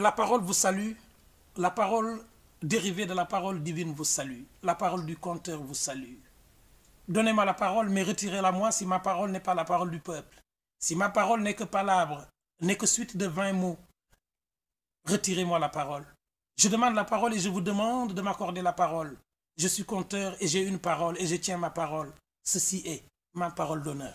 La parole vous salue. La parole dérivée de la parole divine vous salue. La parole du conteur vous salue. Donnez-moi la parole, mais retirez-la moi si ma parole n'est pas la parole du peuple. Si ma parole n'est que palabre, n'est que suite de vingt mots, retirez-moi la parole. Je demande la parole et je vous demande de m'accorder la parole. Je suis conteur et j'ai une parole et je tiens ma parole. Ceci est ma parole d'honneur.